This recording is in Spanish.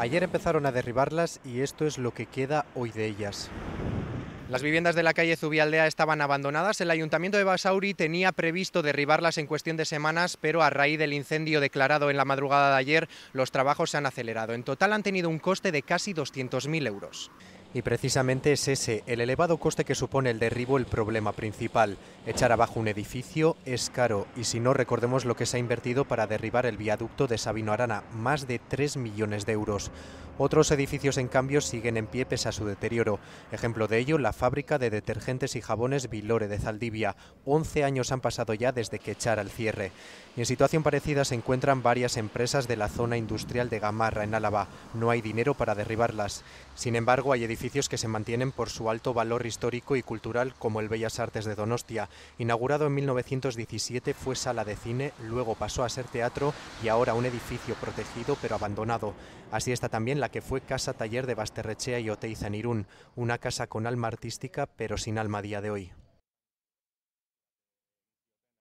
Ayer empezaron a derribarlas y esto es lo que queda hoy de ellas. Las viviendas de la calle Zubialdea estaban abandonadas. El ayuntamiento de Basauri tenía previsto derribarlas en cuestión de semanas, pero a raíz del incendio declarado en la madrugada de ayer, los trabajos se han acelerado. En total han tenido un coste de casi 200.000 euros. Y precisamente es ese, el elevado coste que supone el derribo, el problema principal. Echar abajo un edificio es caro y si no recordemos lo que se ha invertido para derribar el viaducto de Sabino Arana, más de 3 millones de euros. Otros edificios, en cambio, siguen en pie pese a su deterioro. Ejemplo de ello, la fábrica de detergentes y jabones Vilore de Zaldivia. 11 años han pasado ya desde que echara el cierre. En situación parecida se encuentran varias empresas de la zona industrial de Gamarra, en Álava. No hay dinero para derribarlas. Sin embargo, hay edificios que se mantienen por su alto valor histórico y cultural, como el Bellas Artes de Donostia. Inaugurado en 1917, fue sala de cine, luego pasó a ser teatro y ahora un edificio protegido pero abandonado. Así está también la que fue casa taller de Basterrechea y Oteiza en Irún, una casa con alma artística pero sin alma a día de hoy.